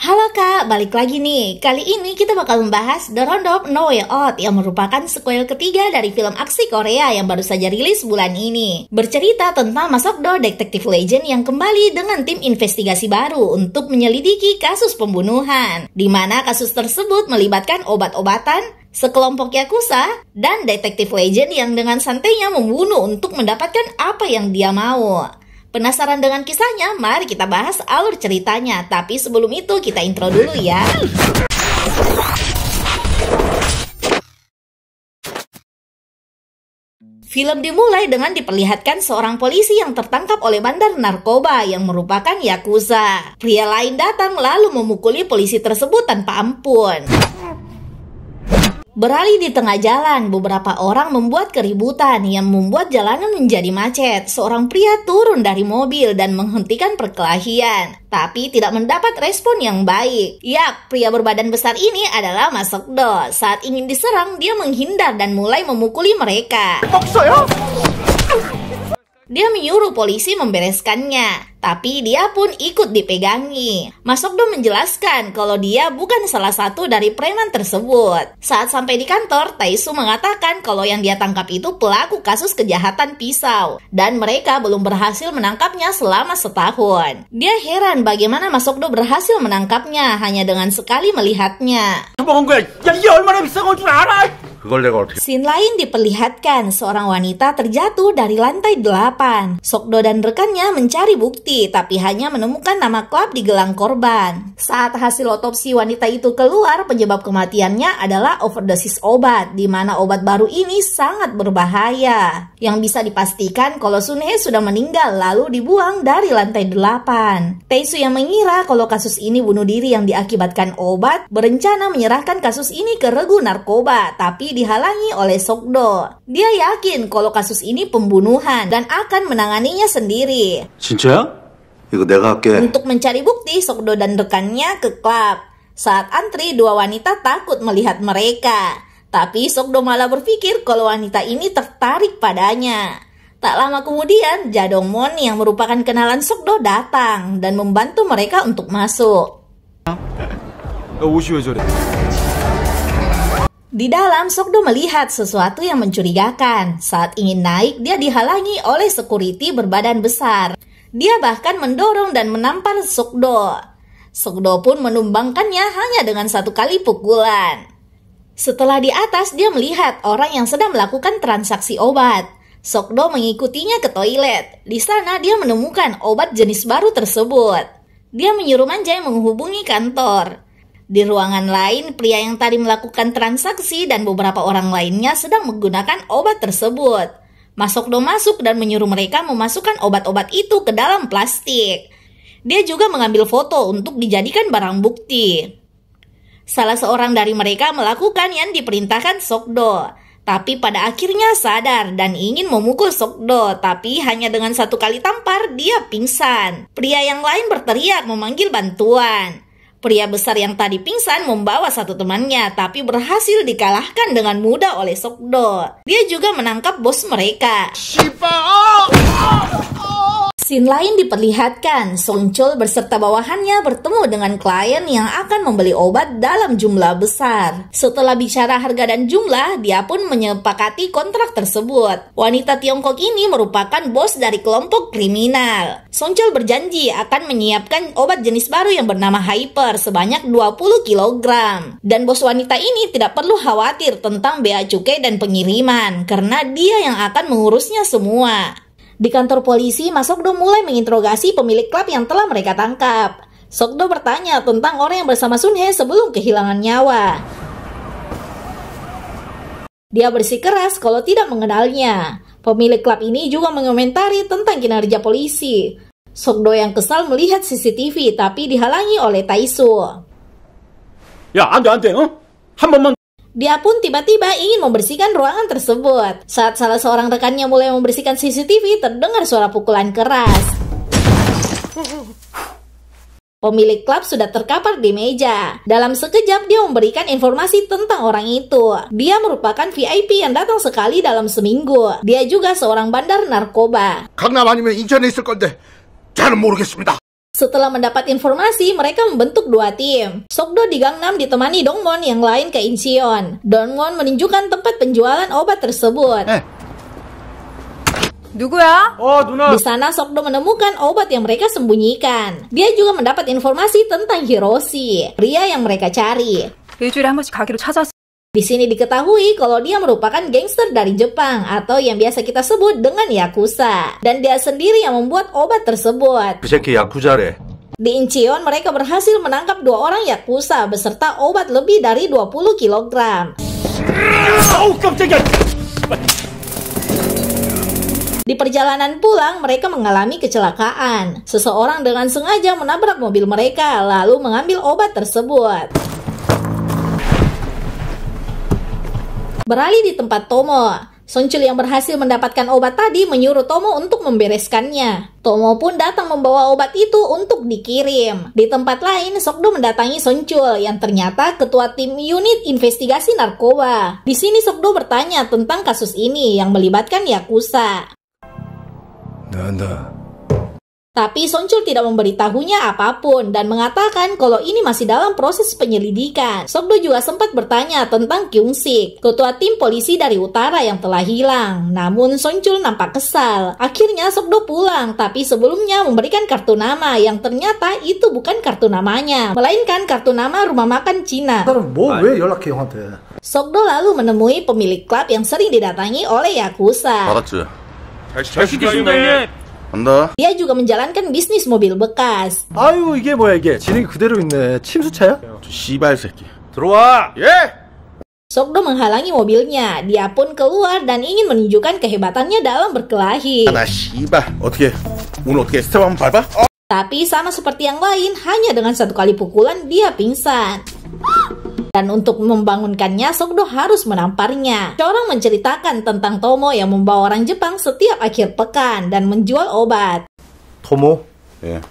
Halo kak, balik lagi nih. Kali ini kita bakal membahas The Round No Way Out yang merupakan sequel ketiga dari film aksi Korea yang baru saja rilis bulan ini. Bercerita tentang Masokdo Detective Legend yang kembali dengan tim investigasi baru untuk menyelidiki kasus pembunuhan. Di mana kasus tersebut melibatkan obat-obatan, sekelompok Yakuza, dan detektif legend yang dengan santainya membunuh untuk mendapatkan apa yang dia mau. Penasaran dengan kisahnya? Mari kita bahas alur ceritanya. Tapi sebelum itu kita intro dulu ya. Film dimulai dengan diperlihatkan seorang polisi yang tertangkap oleh bandar narkoba yang merupakan Yakuza. Pria lain datang lalu memukuli polisi tersebut tanpa ampun. Beralih di tengah jalan, beberapa orang membuat keributan yang membuat jalanan menjadi macet. Seorang pria turun dari mobil dan menghentikan perkelahian, tapi tidak mendapat respon yang baik. Yap, pria berbadan besar ini adalah Masuk Do. Saat ingin diserang, dia menghindar dan mulai memukuli mereka. Paksa ya! Dia menyuruh polisi membereskannya, tapi dia pun ikut dipegangi. Mas menjelaskan kalau dia bukan salah satu dari preman tersebut. Saat sampai di kantor, Taisu mengatakan kalau yang dia tangkap itu pelaku kasus kejahatan pisau, dan mereka belum berhasil menangkapnya selama setahun. Dia heran bagaimana Mas berhasil menangkapnya hanya dengan sekali melihatnya. 그걸 내가 어떻게 Scene lain diperlihatkan seorang wanita terjatuh dari lantai 8. Sokdo dan rekannya mencari bukti tapi hanya menemukan nama klub di gelang korban. Saat hasil otopsi wanita itu keluar, penyebab kematiannya adalah overdosis obat di mana obat baru ini sangat berbahaya. Yang bisa dipastikan kalau Sunhe sudah meninggal lalu dibuang dari lantai 8. Taesu yang mengira kalau kasus ini bunuh diri yang diakibatkan obat berencana menyerahkan kasus ini ke regu narkoba tapi dihalangi oleh Sokdo. Dia yakin kalau kasus ini pembunuhan dan akan menanganinya sendiri. Ya? Untuk mencari bukti, Sokdo dan rekannya ke klub. Saat antri, dua wanita takut melihat mereka. Tapi Sokdo malah berpikir kalau wanita ini tertarik padanya. Tak lama kemudian, Jadongmon yang merupakan kenalan Sokdo datang dan membantu mereka untuk masuk. Di dalam, Sokdo melihat sesuatu yang mencurigakan. Saat ingin naik, dia dihalangi oleh security berbadan besar. Dia bahkan mendorong dan menampar Sokdo. Sokdo pun menumbangkannya hanya dengan satu kali pukulan. Setelah di atas, dia melihat orang yang sedang melakukan transaksi obat. Sokdo mengikutinya ke toilet. Di sana, dia menemukan obat jenis baru tersebut. Dia menyuruh Manjai menghubungi kantor. Di ruangan lain, pria yang tadi melakukan transaksi dan beberapa orang lainnya sedang menggunakan obat tersebut. Masokdo masuk dan menyuruh mereka memasukkan obat-obat itu ke dalam plastik. Dia juga mengambil foto untuk dijadikan barang bukti. Salah seorang dari mereka melakukan yang diperintahkan Sokdo, tapi pada akhirnya sadar dan ingin memukul Sokdo, tapi hanya dengan satu kali tampar dia pingsan. Pria yang lain berteriak memanggil bantuan. Pria besar yang tadi pingsan membawa satu temannya, tapi berhasil dikalahkan dengan mudah oleh Sokdo. Dia juga menangkap bos mereka. Shiba! Oh! Oh! Scene lain diperlihatkan, Song Chul berserta bawahannya bertemu dengan klien yang akan membeli obat dalam jumlah besar. Setelah bicara harga dan jumlah, dia pun menyepakati kontrak tersebut. Wanita Tiongkok ini merupakan bos dari kelompok kriminal. Song Chul berjanji akan menyiapkan obat jenis baru yang bernama Hyper sebanyak 20 kg. Dan bos wanita ini tidak perlu khawatir tentang bea cukai dan pengiriman, karena dia yang akan mengurusnya semua. Di kantor polisi, Masokdo mulai menginterogasi pemilik klub yang telah mereka tangkap. Sokdo bertanya tentang orang yang bersama Sunhe sebelum kehilangan nyawa. Dia bersikeras kalau tidak mengenalnya. Pemilik klub ini juga mengomentari tentang kinerja polisi. Sokdo yang kesal melihat CCTV tapi dihalangi oleh Taisu. Ya, ada ada, huh? Dia pun tiba-tiba ingin membersihkan ruangan tersebut. Saat salah seorang rekannya mulai membersihkan CCTV, terdengar suara pukulan keras. Pemilik klub sudah terkapar di meja. Dalam sekejap, dia memberikan informasi tentang orang itu. Dia merupakan VIP yang datang sekali dalam seminggu. Dia juga seorang bandar narkoba. Setelah mendapat informasi, mereka membentuk dua tim. Sokdo di Gangnam ditemani Dongmon yang lain ke Incheon. Dongmon menunjukkan tempat penjualan obat tersebut. Eh. ya? Oh, Duna. Di sana Sokdo menemukan obat yang mereka sembunyikan. Dia juga mendapat informasi tentang Hiroshi, pria yang mereka cari. 일주일에 di sini diketahui kalau dia merupakan gangster dari Jepang atau yang biasa kita sebut dengan Yakuza. Dan dia sendiri yang membuat obat tersebut. Di Incheon, mereka berhasil menangkap dua orang Yakuza beserta obat lebih dari 20 kg. di perjalanan pulang, mereka mengalami kecelakaan. Seseorang dengan sengaja menabrak mobil mereka, lalu mengambil obat tersebut. Beralih di tempat Tomo, Soncil yang berhasil mendapatkan obat tadi menyuruh Tomo untuk membereskannya. Tomo pun datang membawa obat itu untuk dikirim. Di tempat lain, Sokdo mendatangi Sonchul yang ternyata ketua tim unit investigasi narkoba. Di sini Sokdo bertanya tentang kasus ini yang melibatkan Yakuza. Nanda, tapi Sonchul tidak memberitahunya apapun dan mengatakan kalau ini masih dalam proses penyelidikan. Sokdo juga sempat bertanya tentang Kyung Sik, ketua tim polisi dari utara yang telah hilang. Namun Sonchul nampak kesal. Akhirnya Sokdo pulang, tapi sebelumnya memberikan kartu nama yang ternyata itu bukan kartu namanya, melainkan kartu nama rumah makan Cina. Ya Sokdo lalu menemui pemilik klub yang sering didatangi oleh Yakuza. 간다. Dia juga menjalankan bisnis mobil bekas. 아유 이게 뭐야 이게 지능이 그대로 있네. 침수차야? 저 씨발 새끼. 들어와. 예. Sokdo menghalangi mobilnya. Dia pun keluar dan ingin menunjukkan kehebatannya dalam berkelahi. 나 ah, nah, Tapi sama seperti yang lain, hanya dengan satu kali pukulan dia pingsan. Dan untuk membangunkannya, Sogdo harus menamparnya. Seorang menceritakan tentang Tomo yang membawa orang Jepang setiap akhir pekan dan menjual obat. Tomo? Ya. Yeah.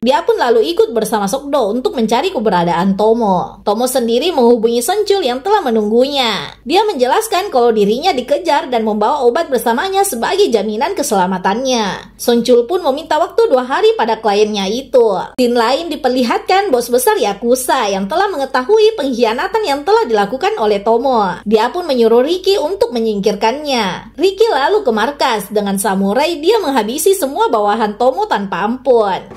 Dia pun lalu ikut bersama Sokdo untuk mencari keberadaan Tomo. Tomo sendiri menghubungi Sencul yang telah menunggunya. Dia menjelaskan kalau dirinya dikejar dan membawa obat bersamanya sebagai jaminan keselamatannya. Sencul pun meminta waktu dua hari pada kliennya itu. Tin lain diperlihatkan bos besar Yakuza yang telah mengetahui pengkhianatan yang telah dilakukan oleh Tomo. Dia pun menyuruh Riki untuk menyingkirkannya. Riki lalu ke markas. Dengan samurai, dia menghabisi semua bawahan Tomo tanpa ampun.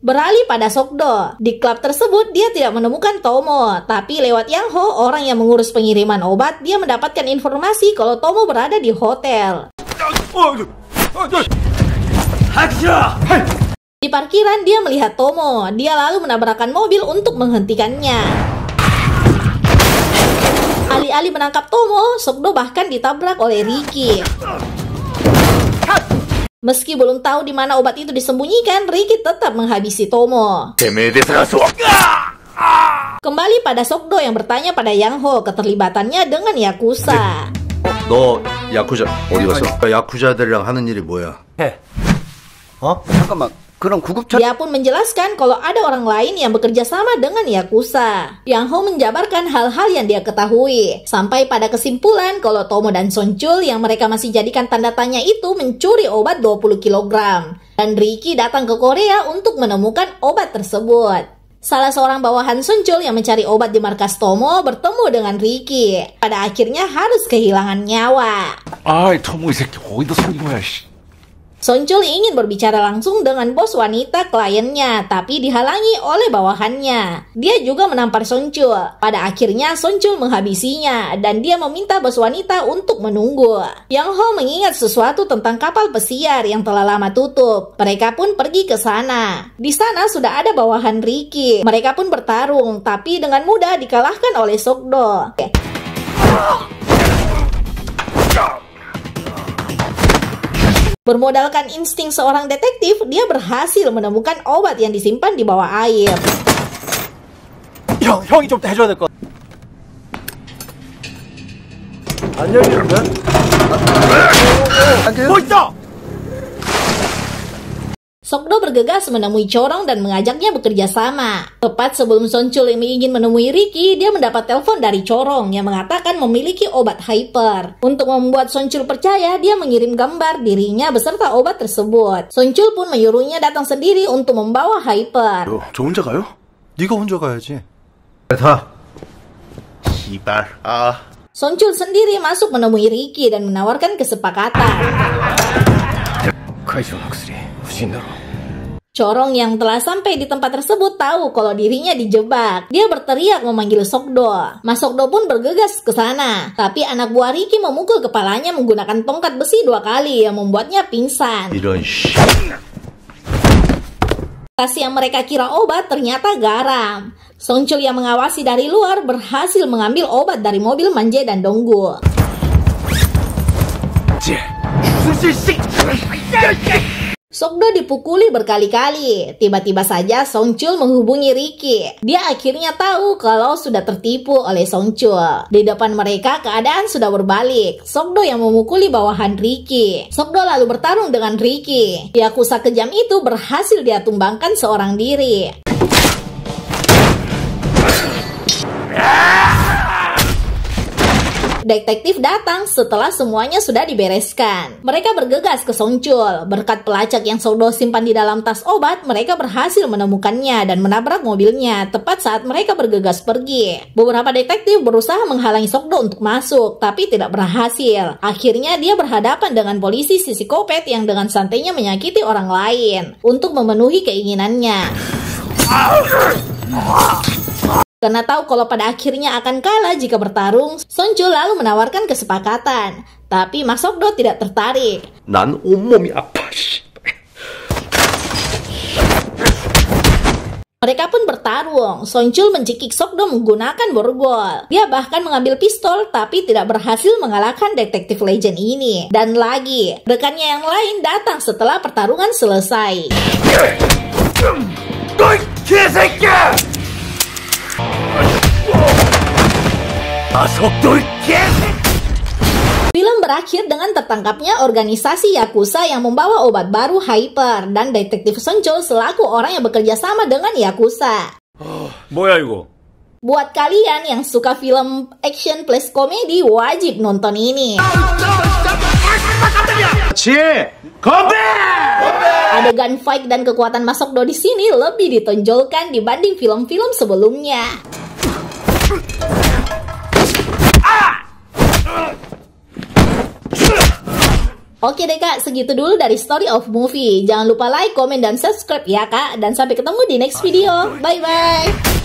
Beralih pada Sokdo. Di klub tersebut, dia tidak menemukan Tomo. Tapi lewat Yang Ho, orang yang mengurus pengiriman obat, dia mendapatkan informasi kalau Tomo berada di hotel. Di parkiran, dia melihat Tomo. Dia lalu menabrakkan mobil untuk menghentikannya. Alih-alih menangkap Tomo, Sokdo bahkan ditabrak oleh Riki. Meski belum tahu di mana obat itu disembunyikan, Riki tetap menghabisi Tomo. Kembali pada Sokdo yang bertanya pada Yang Ho keterlibatannya dengan Yakuza. 너 Yakuza, 어디 갔어? 야쿠자들이랑 하는 일이 뭐야? 해. 어? 잠깐만. Dia pun menjelaskan kalau ada orang lain yang bekerja sama dengan Yakuza. Yang Ho menjabarkan hal-hal yang dia ketahui, sampai pada kesimpulan kalau Tomo dan Sonchul yang mereka masih jadikan tanda tanya itu mencuri obat 20 kg. Dan Ricky datang ke Korea untuk menemukan obat tersebut. Salah seorang bawahan Suncul yang mencari obat di markas Tomo bertemu dengan Ricky. Pada akhirnya harus kehilangan nyawa. Ay, Tomo ini Soncul ingin berbicara langsung dengan bos wanita kliennya, tapi dihalangi oleh bawahannya. Dia juga menampar Soncul. Pada akhirnya, Soncul menghabisinya, dan dia meminta bos wanita untuk menunggu. Yang Ho mengingat sesuatu tentang kapal pesiar yang telah lama tutup. Mereka pun pergi ke sana. Di sana sudah ada bawahan Ricky. Mereka pun bertarung, tapi dengan mudah dikalahkan oleh Sokdo. Okay. Bermodalkan insting seorang detektif, dia berhasil menemukan obat yang disimpan di bawah air. Sokdo bergegas menemui Corong dan mengajaknya bekerja sama. Tepat sebelum Son ingin menemui Ricky, dia mendapat telepon dari Corong yang mengatakan memiliki obat hyper. Untuk membuat Son Chul percaya, dia mengirim gambar dirinya beserta obat tersebut. Son Chul pun menyuruhnya datang sendiri untuk membawa hyper. Oh, 저 혼자 Son Chul sendiri masuk menemui Ricky dan menawarkan kesepakatan. Corong yang telah sampai di tempat tersebut tahu kalau dirinya dijebak. Dia berteriak memanggil Sokdo. Mas Sokdo pun bergegas ke sana. Tapi anak buah Riki memukul kepalanya menggunakan tongkat besi dua kali yang membuatnya pingsan. Tas yang mereka kira obat ternyata garam. Songchul yang mengawasi dari luar berhasil mengambil obat dari mobil Manje dan Yeah. Sokdo dipukuli berkali-kali. Tiba-tiba saja Song Chul menghubungi Ricky. Dia akhirnya tahu kalau sudah tertipu oleh Song Chul. Di depan mereka keadaan sudah berbalik. Sokdo yang memukuli bawahan Ricky. Sokdo lalu bertarung dengan Ricky. Yakuza kejam itu berhasil dia tumbangkan seorang diri. Ah! detektif datang setelah semuanya sudah dibereskan. Mereka bergegas ke Songchul. Berkat pelacak yang Soldo simpan di dalam tas obat, mereka berhasil menemukannya dan menabrak mobilnya tepat saat mereka bergegas pergi. Beberapa detektif berusaha menghalangi Songdo untuk masuk, tapi tidak berhasil. Akhirnya dia berhadapan dengan polisi sisi kopet yang dengan santainya menyakiti orang lain untuk memenuhi keinginannya. Karena tahu kalau pada akhirnya akan kalah jika bertarung, Sonjo lalu menawarkan kesepakatan. Tapi Mas Sokdo tidak tertarik. Nan umum apa Mereka pun bertarung. Sonjul mencikik Sokdo menggunakan borgol. Dia bahkan mengambil pistol tapi tidak berhasil mengalahkan detektif legend ini. Dan lagi, rekannya yang lain datang setelah pertarungan selesai. Film berakhir dengan tertangkapnya organisasi Yakuza yang membawa obat baru Hyper dan detektif Sonjo selaku orang yang bekerja sama dengan Yakuza. Oh, 뭐야 Buat kalian yang suka film action plus komedi, wajib nonton ini. Cie, kobe. Adegan fight dan kekuatan masuk Do di sini lebih ditonjolkan dibanding film-film sebelumnya. Oke deh kak, segitu dulu dari Story of Movie. Jangan lupa like, komen, dan subscribe ya kak. Dan sampai ketemu di next video. Bye-bye.